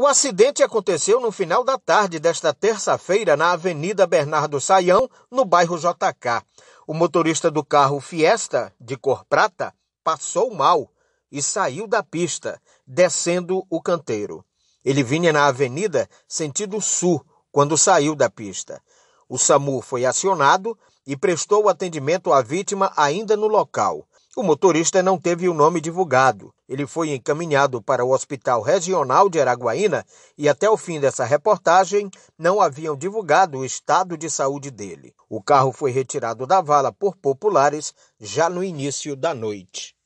O acidente aconteceu no final da tarde desta terça-feira na Avenida Bernardo Saião, no bairro JK. O motorista do carro Fiesta, de cor prata, passou mal e saiu da pista, descendo o canteiro. Ele vinha na avenida sentido sul quando saiu da pista. O SAMU foi acionado e prestou atendimento à vítima ainda no local. O motorista não teve o nome divulgado. Ele foi encaminhado para o Hospital Regional de Araguaína e, até o fim dessa reportagem, não haviam divulgado o estado de saúde dele. O carro foi retirado da vala por populares já no início da noite.